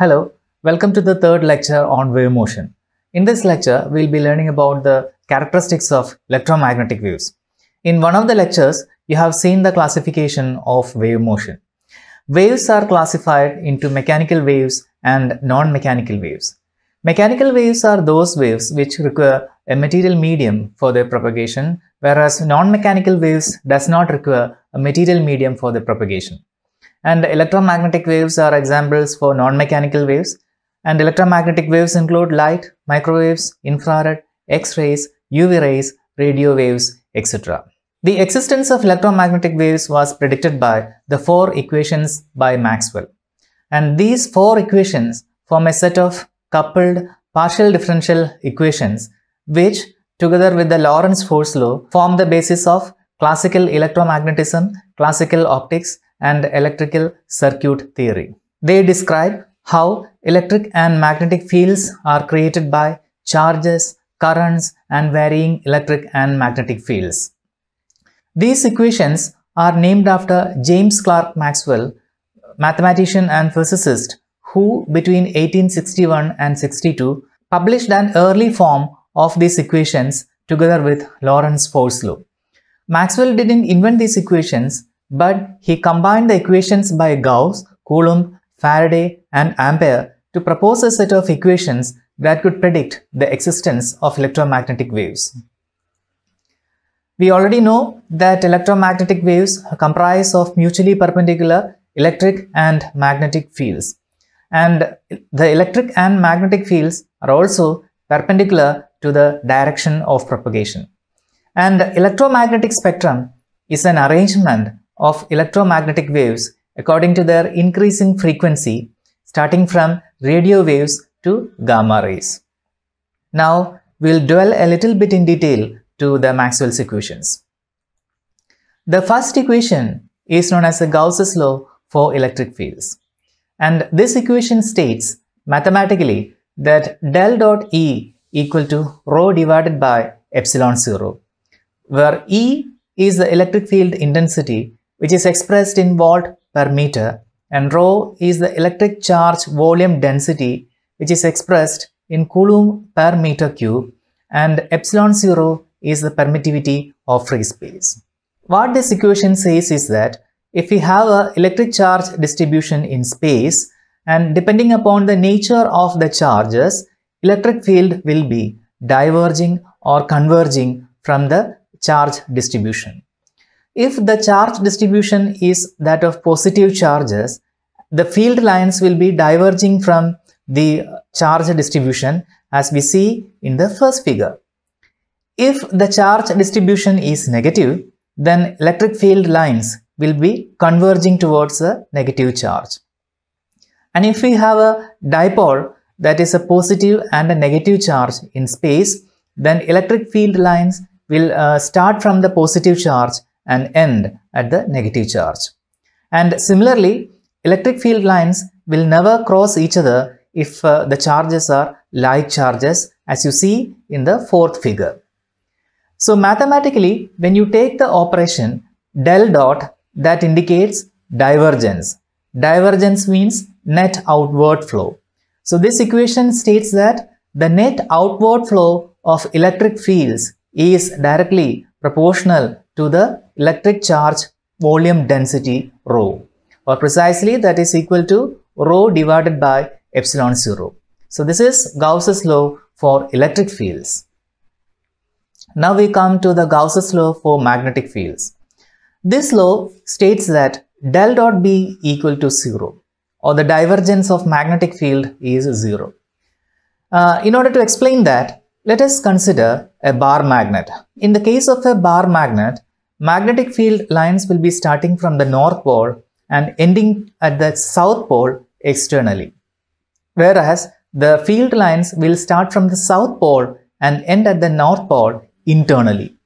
Hello, welcome to the third lecture on wave motion. In this lecture, we'll be learning about the characteristics of electromagnetic waves. In one of the lectures, you have seen the classification of wave motion. Waves are classified into mechanical waves and non-mechanical waves. Mechanical waves are those waves which require a material medium for their propagation, whereas non-mechanical waves does not require a material medium for their propagation. And electromagnetic waves are examples for non-mechanical waves. And electromagnetic waves include light, microwaves, infrared, X-rays, UV rays, radio waves, etc. The existence of electromagnetic waves was predicted by the four equations by Maxwell. And these four equations form a set of coupled partial differential equations which together with the Lorentz force law form the basis of classical electromagnetism, classical optics and electrical circuit theory. They describe how electric and magnetic fields are created by charges, currents, and varying electric and magnetic fields. These equations are named after James Clerk Maxwell, mathematician and physicist, who between 1861 and 62 published an early form of these equations together with Lorentz force law. Maxwell didn't invent these equations, but he combined the equations by Gauss, Coulomb, Faraday, and Ampere to propose a set of equations that could predict the existence of electromagnetic waves. We already know that electromagnetic waves comprise of mutually perpendicular electric and magnetic fields. And the electric and magnetic fields are also perpendicular to the direction of propagation. And the electromagnetic spectrum is an arrangement of electromagnetic waves according to their increase in frequency starting from radio waves to gamma rays. Now we'll dwell a little bit in detail to the Maxwell's equations. The first equation is known as the Gauss's law for electric fields. And this equation states mathematically that del dot E equal to rho divided by epsilon 0, where E is the electric field intensity which is expressed in volt per meter and rho is the electric charge volume density which is expressed in coulomb per meter cube and epsilon 0 is the permittivity of free space. What this equation says is that if we have a electric charge distribution in space and depending upon the nature of the charges, electric field will be diverging or converging from the charge distribution. If the charge distribution is that of positive charges, the field lines will be diverging from the charge distribution as we see in the first figure. If the charge distribution is negative, then electric field lines will be converging towards a negative charge. And if we have a dipole that is a positive and a negative charge in space, then electric field lines will uh, start from the positive charge and end at the negative charge. And similarly, electric field lines will never cross each other if uh, the charges are like charges as you see in the fourth figure. So mathematically, when you take the operation del dot that indicates divergence. Divergence means net outward flow. So this equation states that the net outward flow of electric fields is directly proportional to the electric charge volume density rho or precisely that is equal to rho divided by epsilon 0. So this is Gauss's law for electric fields. Now we come to the Gauss's law for magnetic fields. This law states that del dot B equal to 0 or the divergence of magnetic field is 0. Uh, in order to explain that, let us consider a bar magnet. In the case of a bar magnet, magnetic field lines will be starting from the north pole and ending at the south pole externally. Whereas the field lines will start from the south pole and end at the north pole internally.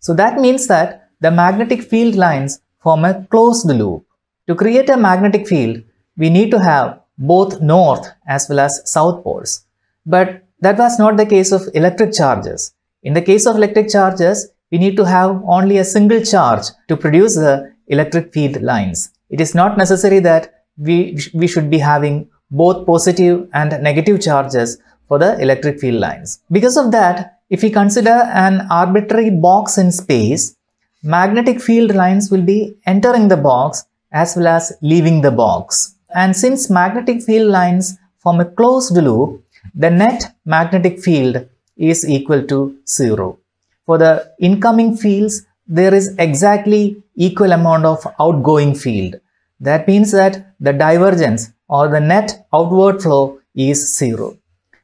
So that means that the magnetic field lines form a closed loop. To create a magnetic field, we need to have both north as well as south poles. But that was not the case of electric charges. In the case of electric charges, we need to have only a single charge to produce the electric field lines. It is not necessary that we, we should be having both positive and negative charges for the electric field lines. Because of that, if we consider an arbitrary box in space, magnetic field lines will be entering the box as well as leaving the box. And since magnetic field lines form a closed loop, the net magnetic field is equal to 0. For the incoming fields, there is exactly equal amount of outgoing field. That means that the divergence or the net outward flow is 0.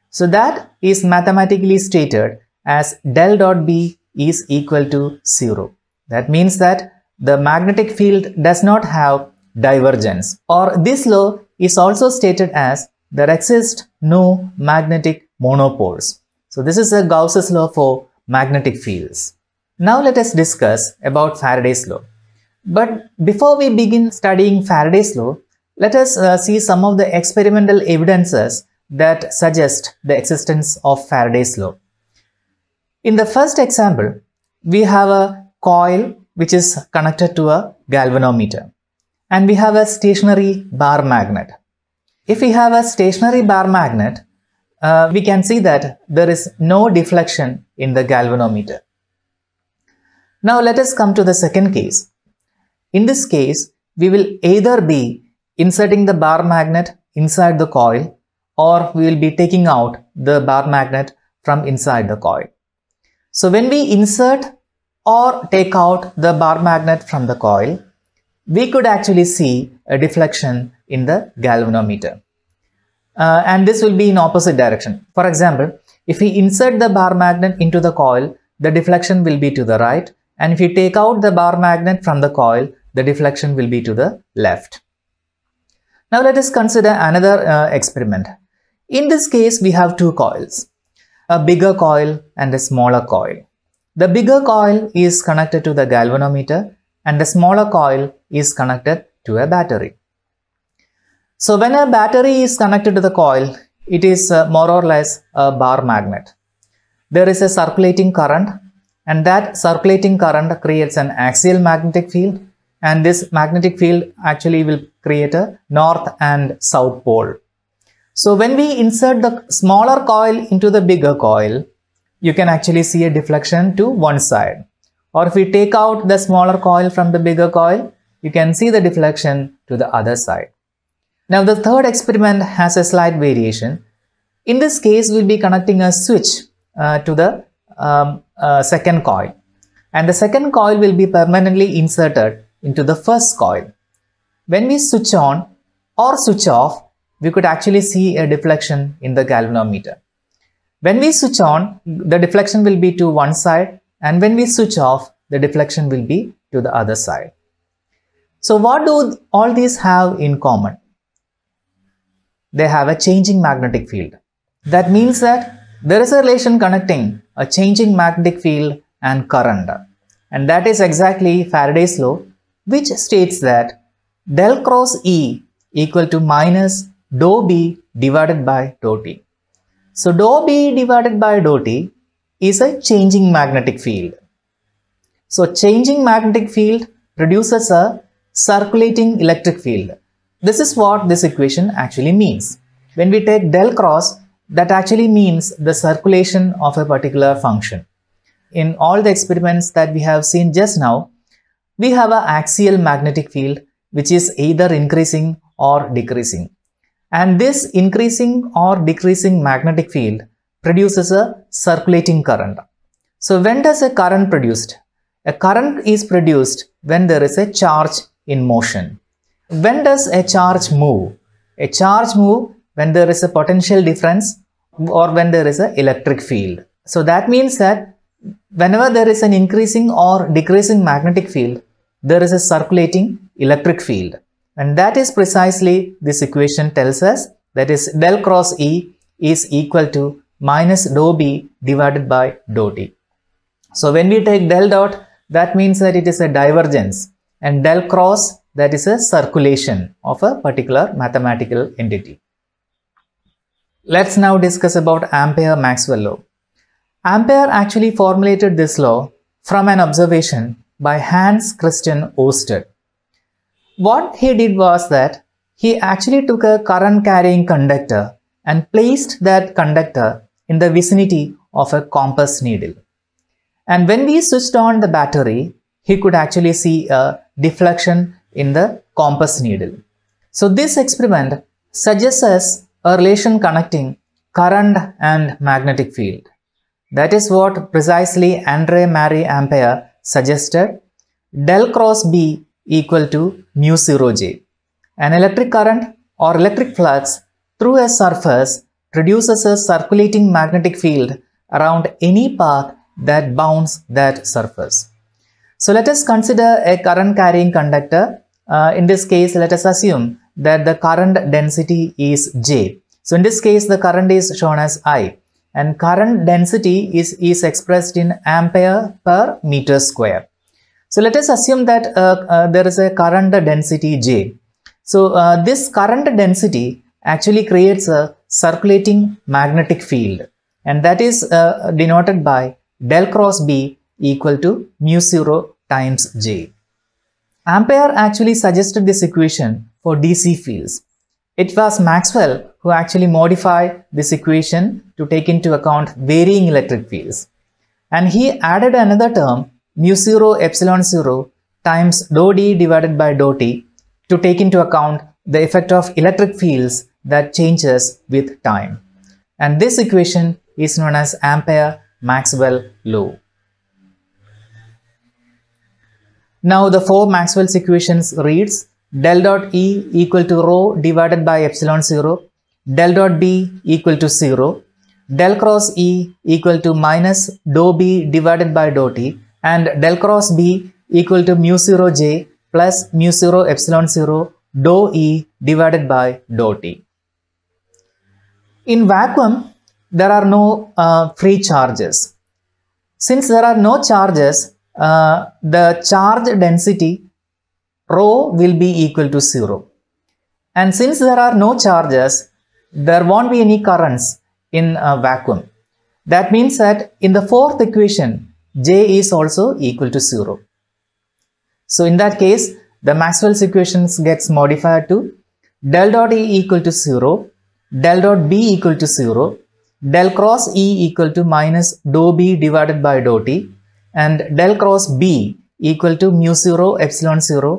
So that is mathematically stated as del dot B is equal to 0. That means that the magnetic field does not have divergence or this law is also stated as there exist no magnetic monopoles. So this is a Gauss's law for magnetic fields. Now let us discuss about Faraday's law. But before we begin studying Faraday's law, let us uh, see some of the experimental evidences that suggest the existence of Faraday's law. In the first example, we have a coil which is connected to a galvanometer and we have a stationary bar magnet if we have a stationary bar magnet, uh, we can see that there is no deflection in the galvanometer. Now let us come to the second case. In this case, we will either be inserting the bar magnet inside the coil or we will be taking out the bar magnet from inside the coil. So when we insert or take out the bar magnet from the coil, we could actually see deflection in the galvanometer. Uh, and this will be in opposite direction. For example, if we insert the bar magnet into the coil, the deflection will be to the right and if we take out the bar magnet from the coil, the deflection will be to the left. Now let us consider another uh, experiment. In this case, we have two coils, a bigger coil and a smaller coil. The bigger coil is connected to the galvanometer and the smaller coil is connected to a battery. So when a battery is connected to the coil, it is uh, more or less a bar magnet. There is a circulating current and that circulating current creates an axial magnetic field and this magnetic field actually will create a north and south pole. So when we insert the smaller coil into the bigger coil, you can actually see a deflection to one side. Or if we take out the smaller coil from the bigger coil, you can see the deflection to the other side. Now the third experiment has a slight variation. In this case, we'll be connecting a switch uh, to the um, uh, second coil and the second coil will be permanently inserted into the first coil. When we switch on or switch off, we could actually see a deflection in the galvanometer. When we switch on, the deflection will be to one side and when we switch off, the deflection will be to the other side. So what do all these have in common? They have a changing magnetic field. That means that there is a relation connecting a changing magnetic field and current. And that is exactly Faraday's law which states that del cross E equal to minus dou B divided by dou T. So dou B divided by dou T is a changing magnetic field. So changing magnetic field produces a circulating electric field. This is what this equation actually means. When we take del cross, that actually means the circulation of a particular function. In all the experiments that we have seen just now, we have an axial magnetic field which is either increasing or decreasing. And this increasing or decreasing magnetic field produces a circulating current. So when does a current produced? A current is produced when there is a charge in motion. When does a charge move? A charge move when there is a potential difference or when there is an electric field. So that means that whenever there is an increasing or decreasing magnetic field, there is a circulating electric field. And that is precisely this equation tells us that is del cross E is equal to minus dou B divided by dou T. So when we take del dot, that means that it is a divergence and del cross that is a circulation of a particular mathematical entity. Let's now discuss about Ampere-Maxwell law. Ampere actually formulated this law from an observation by Hans Christian Oester. What he did was that he actually took a current carrying conductor and placed that conductor in the vicinity of a compass needle. And when we switched on the battery, he could actually see a deflection in the compass needle. So this experiment suggests us a relation connecting current and magnetic field. That is what precisely Andre Marie Ampere suggested del cross B equal to mu 0 J. An electric current or electric flux through a surface produces a circulating magnetic field around any path that bounds that surface. So let us consider a current carrying conductor. Uh, in this case, let us assume that the current density is J. So in this case, the current is shown as I and current density is, is expressed in ampere per meter square. So let us assume that uh, uh, there is a current density J. So uh, this current density actually creates a circulating magnetic field and that is uh, denoted by del cross B equal to mu 0 times J. Ampere actually suggested this equation for DC fields. It was Maxwell who actually modified this equation to take into account varying electric fields. And he added another term mu 0 epsilon 0 times dou D divided by dou T to take into account the effect of electric fields that changes with time. And this equation is known as Ampere-Maxwell law. Now the four Maxwell's equations reads del dot E equal to rho divided by epsilon 0, del dot B equal to 0, del cross E equal to minus dou B divided by dou T and del cross B equal to mu 0 J plus mu 0 epsilon 0 dou E divided by dou T. In vacuum, there are no uh, free charges. Since there are no charges, uh, the charge density rho will be equal to 0. And since there are no charges, there won't be any currents in a vacuum. That means that in the fourth equation, J is also equal to 0. So in that case, the Maxwell's equations gets modified to del dot E equal to 0, del dot B equal to 0, del cross E equal to minus dou B divided by dou T and del cross B equal to mu 0 epsilon 0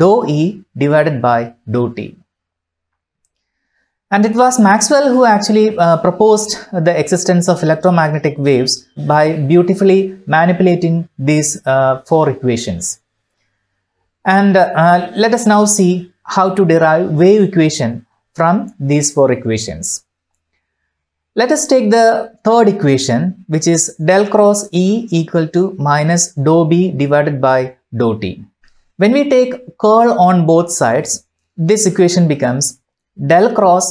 dou E divided by dou T. And it was Maxwell who actually uh, proposed the existence of electromagnetic waves by beautifully manipulating these uh, four equations. And uh, let us now see how to derive wave equation from these four equations. Let us take the third equation, which is del cross E equal to minus dou B divided by dou T. When we take curl on both sides, this equation becomes del cross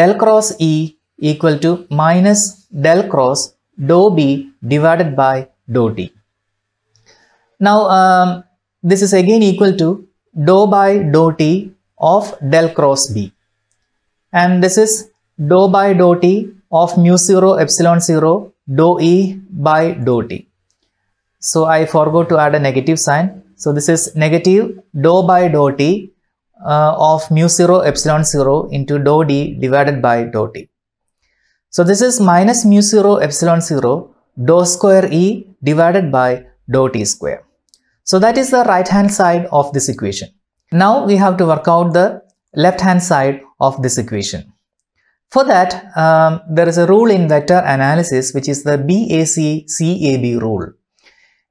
del cross E equal to minus del cross dou B divided by dou T. Now, um, this is again equal to dou by dou T of del cross B. And this is dou by dou T of mu 0 epsilon 0 dou E by dou T. So I forgot to add a negative sign. So this is negative dou by dou T uh, of mu 0 epsilon 0 into dou D divided by dou T. So this is minus mu 0 epsilon 0 dou square E divided by dou T square. So that is the right hand side of this equation. Now we have to work out the left hand side of this equation. For that, um, there is a rule in vector analysis which is the BAC-CAB rule,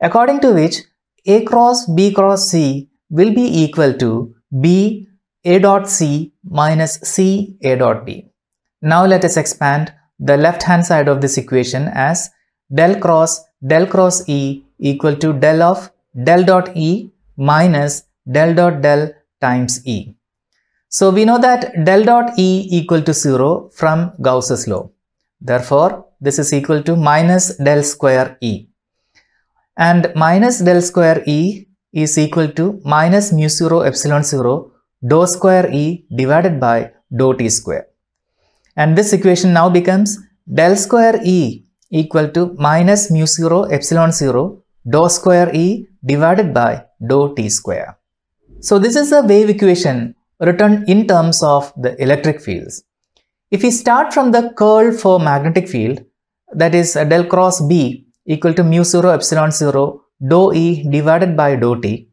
according to which A cross B cross C will be equal to B A dot C minus C A dot B. Now let us expand the left hand side of this equation as del cross del cross E equal to del of del dot E minus del dot del times E. So we know that del dot E equal to 0 from Gauss's law. Therefore, this is equal to minus del square E. And minus del square E is equal to minus mu 0 epsilon 0 dou square E divided by dou T square. And this equation now becomes del square E equal to minus mu 0 epsilon 0 dou square E divided by dou T square. So this is a wave equation written in terms of the electric fields. If we start from the curl for magnetic field, that is uh, del cross B equal to mu 0 epsilon 0 dou E divided by dou T,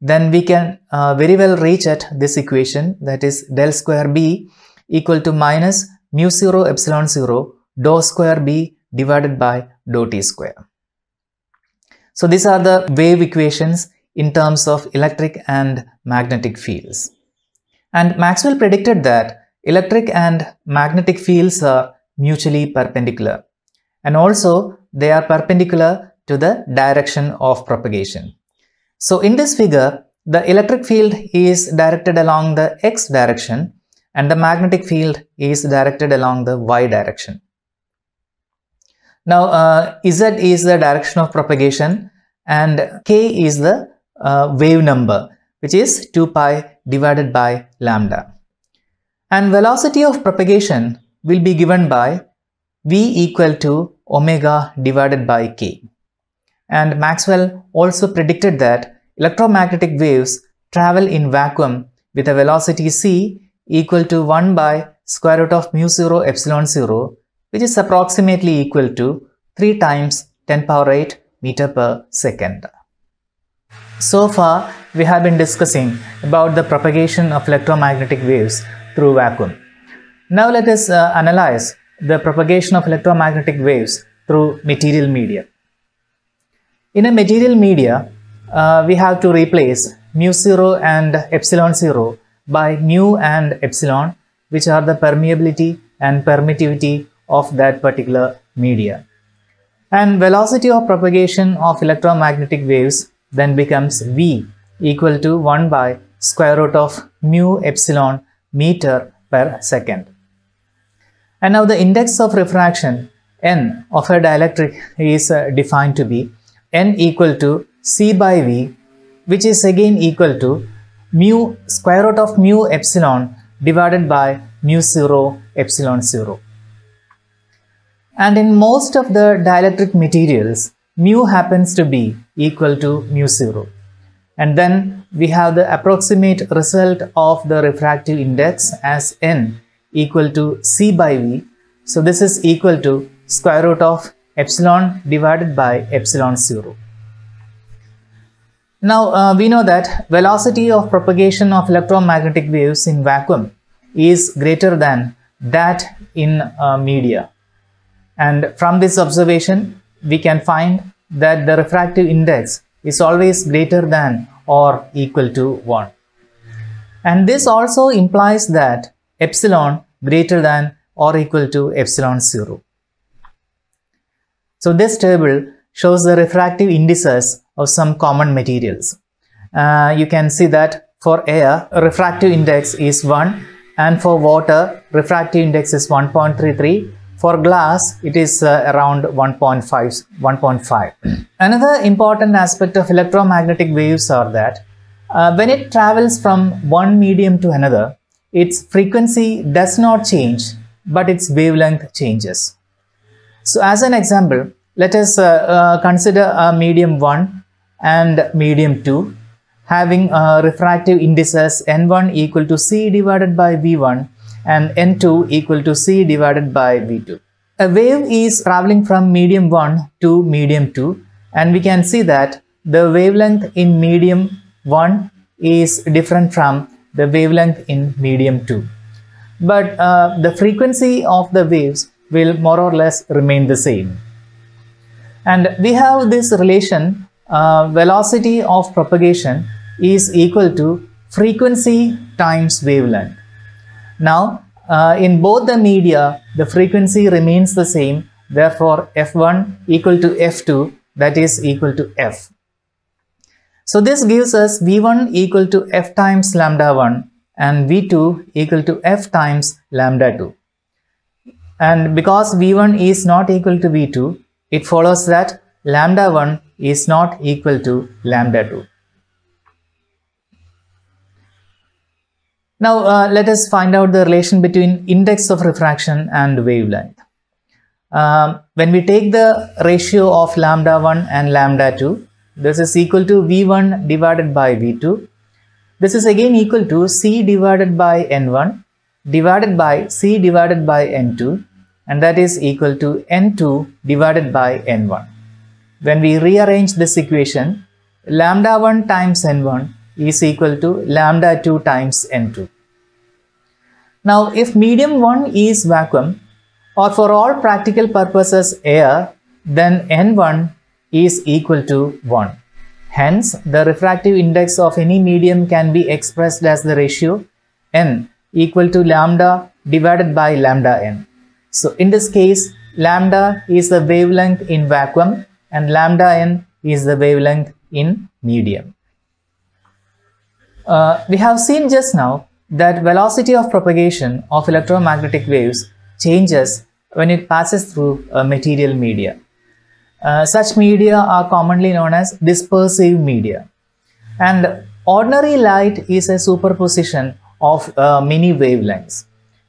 then we can uh, very well reach at this equation that is del square B equal to minus mu 0 epsilon 0 dou square B divided by dou T square. So these are the wave equations in terms of electric and magnetic fields. And Maxwell predicted that electric and magnetic fields are mutually perpendicular. And also, they are perpendicular to the direction of propagation. So in this figure, the electric field is directed along the x direction and the magnetic field is directed along the y direction. Now uh, z is the direction of propagation and k is the uh, wave number which is 2 pi divided by lambda. And velocity of propagation will be given by v equal to omega divided by k. And Maxwell also predicted that electromagnetic waves travel in vacuum with a velocity c equal to 1 by square root of mu 0 epsilon 0 which is approximately equal to 3 times 10 power 8 meter per second. So far, we have been discussing about the propagation of electromagnetic waves through vacuum. Now let us uh, analyze the propagation of electromagnetic waves through material media. In a material media, uh, we have to replace mu 0 and epsilon 0 by mu and epsilon which are the permeability and permittivity of that particular media. And velocity of propagation of electromagnetic waves then becomes V equal to 1 by square root of mu epsilon meter per second. And now the index of refraction n of a dielectric is uh, defined to be n equal to c by v which is again equal to mu square root of mu epsilon divided by mu 0 epsilon 0. And in most of the dielectric materials, mu happens to be equal to mu 0. And then we have the approximate result of the refractive index as n equal to c by v. So this is equal to square root of epsilon divided by epsilon 0. Now uh, we know that velocity of propagation of electromagnetic waves in vacuum is greater than that in uh, media. And from this observation, we can find that the refractive index is always greater than or equal to 1. And this also implies that epsilon greater than or equal to epsilon 0. So this table shows the refractive indices of some common materials. Uh, you can see that for air, refractive index is 1 and for water, refractive index is 1.33 for glass, it is uh, around 1.5. 1.5. Another important aspect of electromagnetic waves are that uh, when it travels from one medium to another, its frequency does not change, but its wavelength changes. So as an example, let us uh, uh consider a medium 1 and medium 2 having uh, refractive indices n1 equal to c divided by v1 and N2 equal to C divided by V2. A wave is traveling from medium 1 to medium 2 and we can see that the wavelength in medium 1 is different from the wavelength in medium 2. But uh, the frequency of the waves will more or less remain the same. And we have this relation uh, velocity of propagation is equal to frequency times wavelength. Now, uh, in both the media, the frequency remains the same. Therefore, F1 equal to F2, that is equal to F. So this gives us V1 equal to F times lambda 1 and V2 equal to F times lambda 2. And because V1 is not equal to V2, it follows that lambda 1 is not equal to lambda 2. Now uh, let us find out the relation between index of refraction and wavelength. Um, when we take the ratio of lambda 1 and lambda 2, this is equal to V1 divided by V2. This is again equal to C divided by N1 divided by C divided by N2 and that is equal to N2 divided by N1. When we rearrange this equation, lambda 1 times N1 is equal to lambda 2 times N2. Now, if medium 1 is vacuum or for all practical purposes air, then N1 is equal to 1. Hence, the refractive index of any medium can be expressed as the ratio N equal to lambda divided by lambda N. So, in this case, lambda is the wavelength in vacuum and lambda N is the wavelength in medium. Uh, we have seen just now that velocity of propagation of electromagnetic waves changes when it passes through a material media. Uh, such media are commonly known as dispersive media. And ordinary light is a superposition of uh, many wavelengths.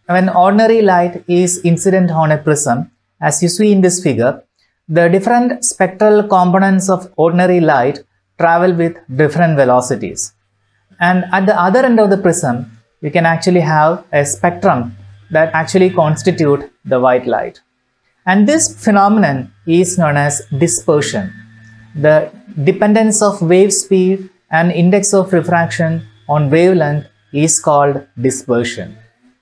When ordinary light is incident on a prism, as you see in this figure, the different spectral components of ordinary light travel with different velocities. And at the other end of the prism, you can actually have a spectrum that actually constitute the white light. And this phenomenon is known as dispersion. The dependence of wave speed and index of refraction on wavelength is called dispersion.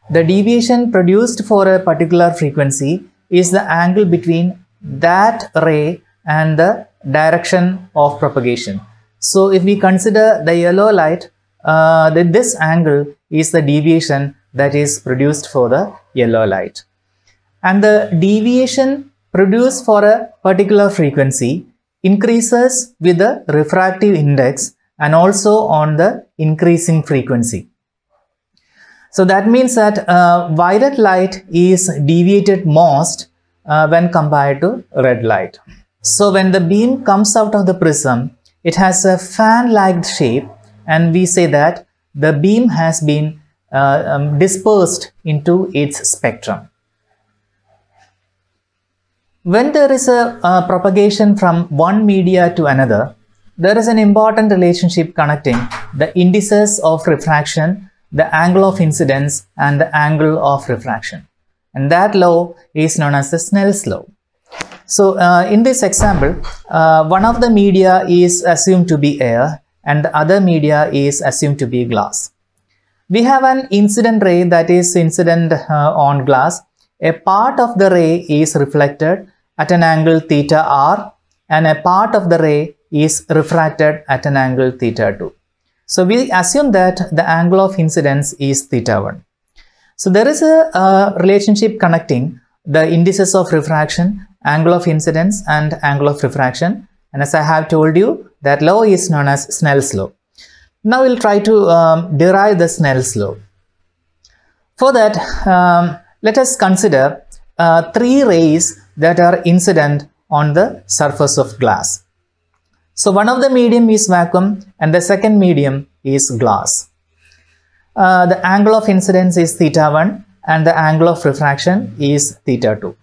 The deviation produced for a particular frequency is the angle between that ray and the direction of propagation. So if we consider the yellow light uh, this angle is the deviation that is produced for the yellow light. And the deviation produced for a particular frequency increases with the refractive index and also on the increasing frequency. So that means that uh, violet light is deviated most uh, when compared to red light. So when the beam comes out of the prism, it has a fan-like shape and we say that the beam has been uh, um, dispersed into its spectrum. When there is a uh, propagation from one media to another, there is an important relationship connecting the indices of refraction, the angle of incidence and the angle of refraction. And that law is known as the Snell's law. So uh, in this example, uh, one of the media is assumed to be air and the other media is assumed to be glass. We have an incident ray that is incident uh, on glass. A part of the ray is reflected at an angle theta r and a part of the ray is refracted at an angle theta 2. So we assume that the angle of incidence is theta 1. So there is a, a relationship connecting the indices of refraction, angle of incidence and angle of refraction and as I have told you, that law is known as Snell's law. Now we'll try to um, derive the Snell's law. For that, um, let us consider uh, three rays that are incident on the surface of glass. So one of the medium is vacuum and the second medium is glass. Uh, the angle of incidence is theta 1 and the angle of refraction is theta 2.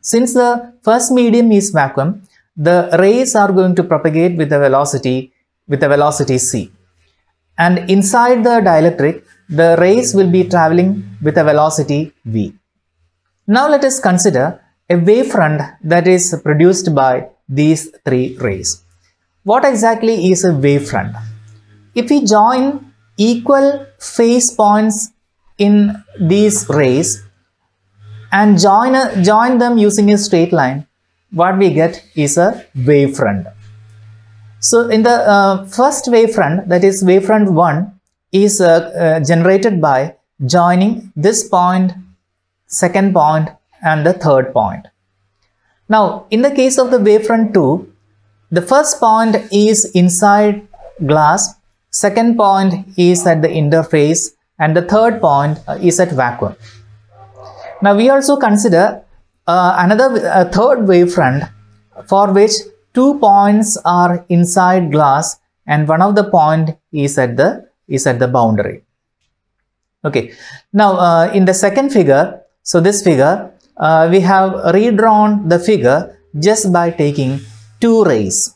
Since the first medium is vacuum, the rays are going to propagate with a velocity with a velocity c. And inside the dielectric, the rays will be traveling with a velocity v. Now let us consider a wavefront that is produced by these three rays. What exactly is a wavefront? If we join equal phase points in these rays and join, a, join them using a straight line, what we get is a wavefront. So in the uh, first wavefront, that is wavefront 1, is uh, uh, generated by joining this point, second point and the third point. Now in the case of the wavefront 2, the first point is inside glass, second point is at the interface and the third point uh, is at vacuum. Now we also consider uh, another uh, third wavefront for which two points are inside glass and one of the point is at the is at the boundary okay now uh, in the second figure so this figure uh, we have redrawn the figure just by taking two rays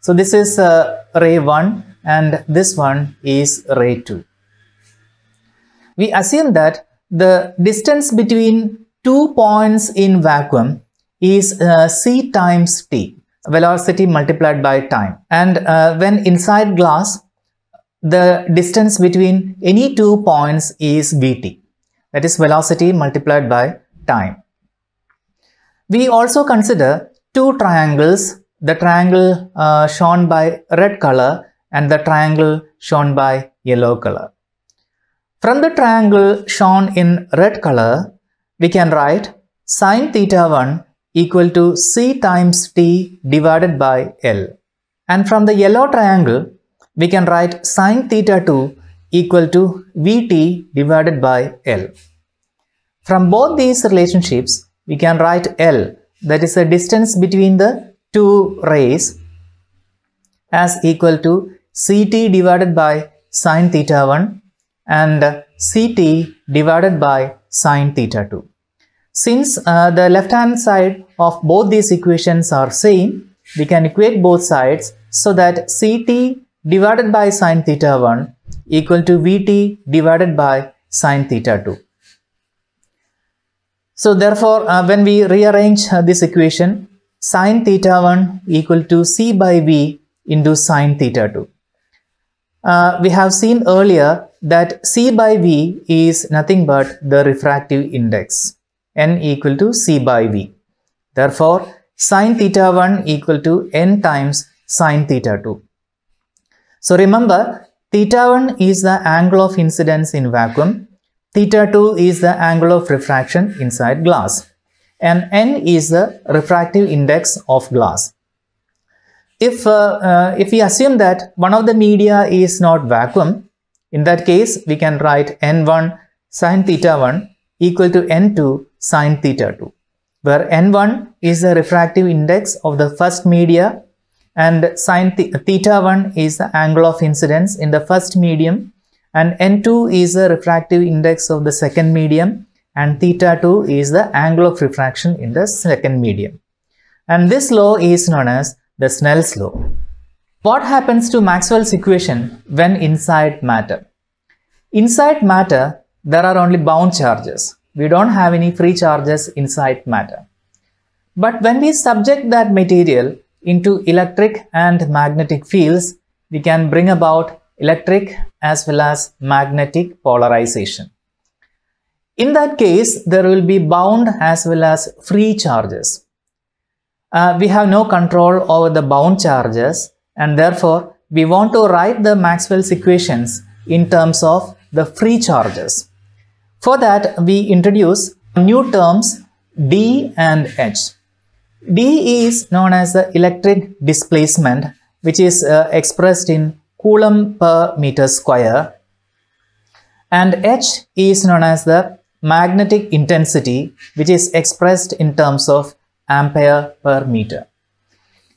so this is uh, ray 1 and this one is ray 2 we assume that the distance between two points in vacuum is uh, c times t, velocity multiplied by time. And uh, when inside glass, the distance between any two points is vt, that is velocity multiplied by time. We also consider two triangles, the triangle uh, shown by red color and the triangle shown by yellow color. From the triangle shown in red color, we can write sine theta 1 equal to c times t divided by L. And from the yellow triangle, we can write sine theta 2 equal to Vt divided by L. From both these relationships, we can write L, that is the distance between the two rays, as equal to Ct divided by sine theta 1 and Ct divided by sine theta 2. Since uh, the left hand side of both these equations are same, we can equate both sides so that Ct divided by sine theta 1 equal to Vt divided by sine theta 2. So therefore, uh, when we rearrange uh, this equation, sine theta 1 equal to C by V into sine theta 2. Uh, we have seen earlier that C by V is nothing but the refractive index n equal to C by V. Therefore, sine theta 1 equal to n times sine theta 2. So remember, theta 1 is the angle of incidence in vacuum, theta 2 is the angle of refraction inside glass, and n is the refractive index of glass. If, uh, uh, if we assume that one of the media is not vacuum, in that case, we can write n1 sin theta 1 equal to n2 sin theta 2, where n1 is the refractive index of the first media and sin th theta 1 is the angle of incidence in the first medium and n2 is the refractive index of the second medium and theta 2 is the angle of refraction in the second medium. And this law is known as the Snell's law. What happens to Maxwell's equation when inside matter? Inside matter, there are only bound charges. We don't have any free charges inside matter. But when we subject that material into electric and magnetic fields, we can bring about electric as well as magnetic polarization. In that case, there will be bound as well as free charges. Uh, we have no control over the bound charges and therefore, we want to write the Maxwell's equations in terms of the free charges. For that, we introduce new terms D and H. D is known as the electric displacement which is uh, expressed in coulomb per meter square and H is known as the magnetic intensity which is expressed in terms of ampere per meter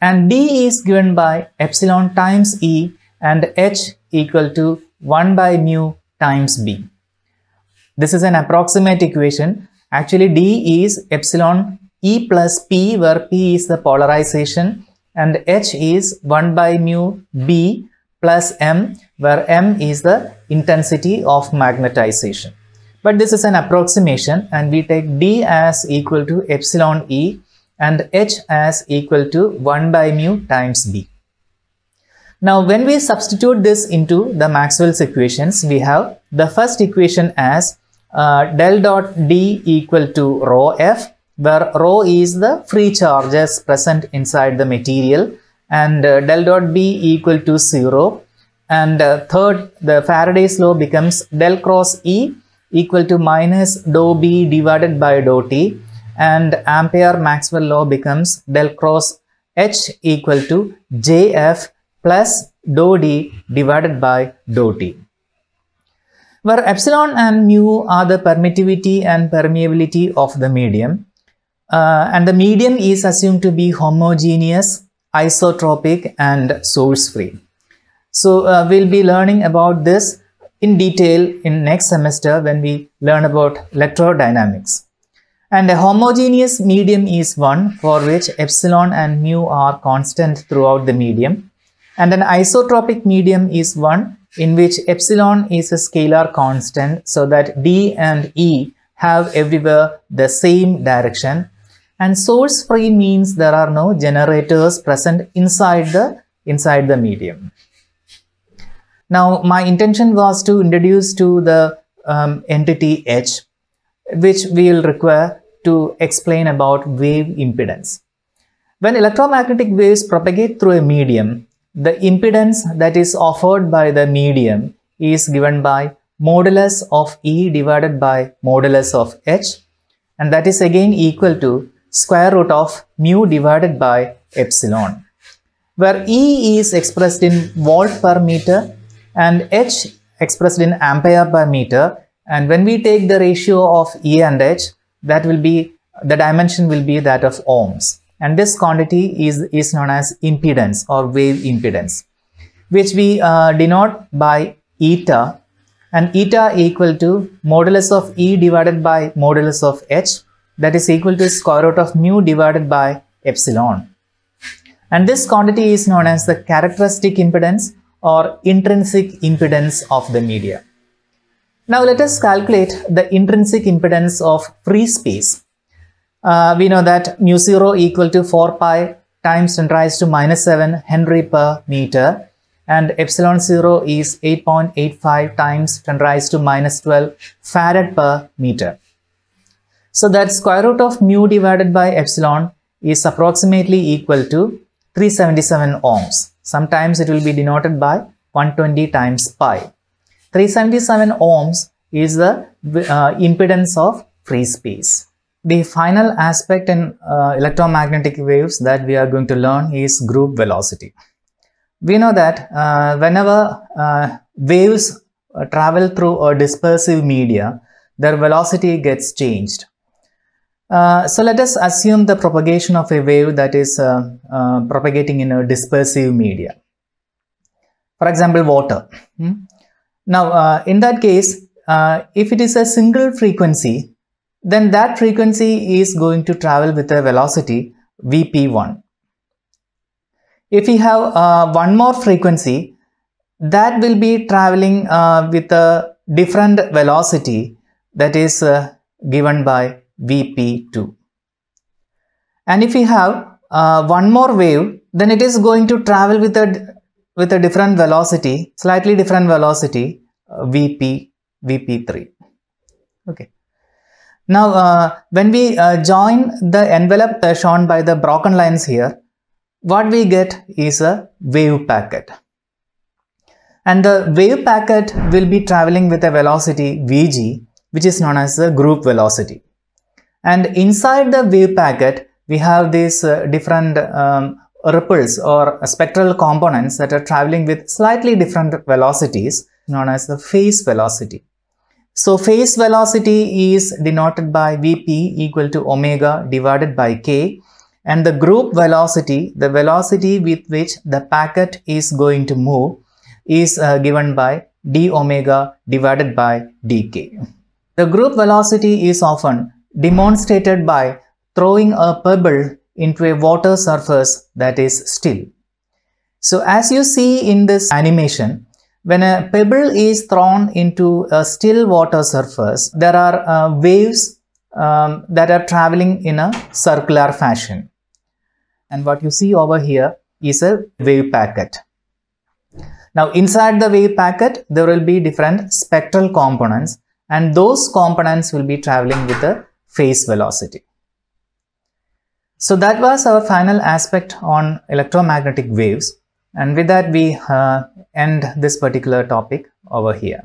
and D is given by epsilon times E and H equal to 1 by mu times B. This is an approximate equation. Actually D is epsilon E plus P where P is the polarization and H is 1 by mu B plus M where M is the intensity of magnetization. But this is an approximation and we take D as equal to epsilon E and h as equal to 1 by mu times b. Now when we substitute this into the Maxwell's equations, we have the first equation as uh, del dot d equal to rho f where rho is the free charges present inside the material and uh, del dot b equal to 0 and uh, third the Faraday's law becomes del cross E equal to minus dou B divided by dou T and Ampere-Maxwell law becomes del cross H equal to JF plus dou D divided by dou T. Where epsilon and mu are the permittivity and permeability of the medium uh, and the medium is assumed to be homogeneous, isotropic and source free. So uh, we'll be learning about this in detail in next semester when we learn about electrodynamics. And a homogeneous medium is one for which epsilon and mu are constant throughout the medium. And an isotropic medium is one in which epsilon is a scalar constant so that D and E have everywhere the same direction. And source free means there are no generators present inside the, inside the medium. Now my intention was to introduce to the um, entity H which we will require to explain about wave impedance. When electromagnetic waves propagate through a medium, the impedance that is offered by the medium is given by modulus of E divided by modulus of H and that is again equal to square root of mu divided by epsilon where E is expressed in volt per meter and H expressed in ampere per meter and when we take the ratio of E and H, that will be, the dimension will be that of ohms. And this quantity is, is known as impedance or wave impedance, which we uh, denote by eta and eta equal to modulus of E divided by modulus of H that is equal to square root of mu divided by epsilon. And this quantity is known as the characteristic impedance or intrinsic impedance of the media. Now let us calculate the intrinsic impedance of free space. Uh, we know that mu 0 equal to 4 pi times 10 raised to minus 7 Henry per meter and epsilon 0 is 8.85 times 10 raised to minus 12 Farad per meter. So that square root of mu divided by epsilon is approximately equal to 377 ohms. Sometimes it will be denoted by 120 times pi. 377 ohms is the uh, impedance of free space. The final aspect in uh, electromagnetic waves that we are going to learn is group velocity. We know that uh, whenever uh, waves uh, travel through a dispersive media, their velocity gets changed. Uh, so let us assume the propagation of a wave that is propagating in a dispersive media. For example, water. Hmm? Now, uh, in that case, uh, if it is a single frequency, then that frequency is going to travel with a velocity vp1. If we have uh, one more frequency, that will be traveling uh, with a different velocity that is uh, given by vp2. And if we have uh, one more wave, then it is going to travel with a with a different velocity, slightly different velocity, uh, Vp, Vp3. Okay. Now, uh, when we uh, join the envelope shown by the broken lines here, what we get is a wave packet. And the wave packet will be traveling with a velocity Vg, which is known as the group velocity. And inside the wave packet, we have these uh, different um, ripples or spectral components that are traveling with slightly different velocities known as the phase velocity. So phase velocity is denoted by Vp equal to omega divided by k and the group velocity, the velocity with which the packet is going to move is uh, given by d omega divided by dk. The group velocity is often demonstrated by throwing a pebble into a water surface that is still. So as you see in this animation, when a pebble is thrown into a still water surface, there are uh, waves um, that are traveling in a circular fashion. And what you see over here is a wave packet. Now inside the wave packet, there will be different spectral components and those components will be traveling with a phase velocity. So that was our final aspect on electromagnetic waves and with that we uh, end this particular topic over here.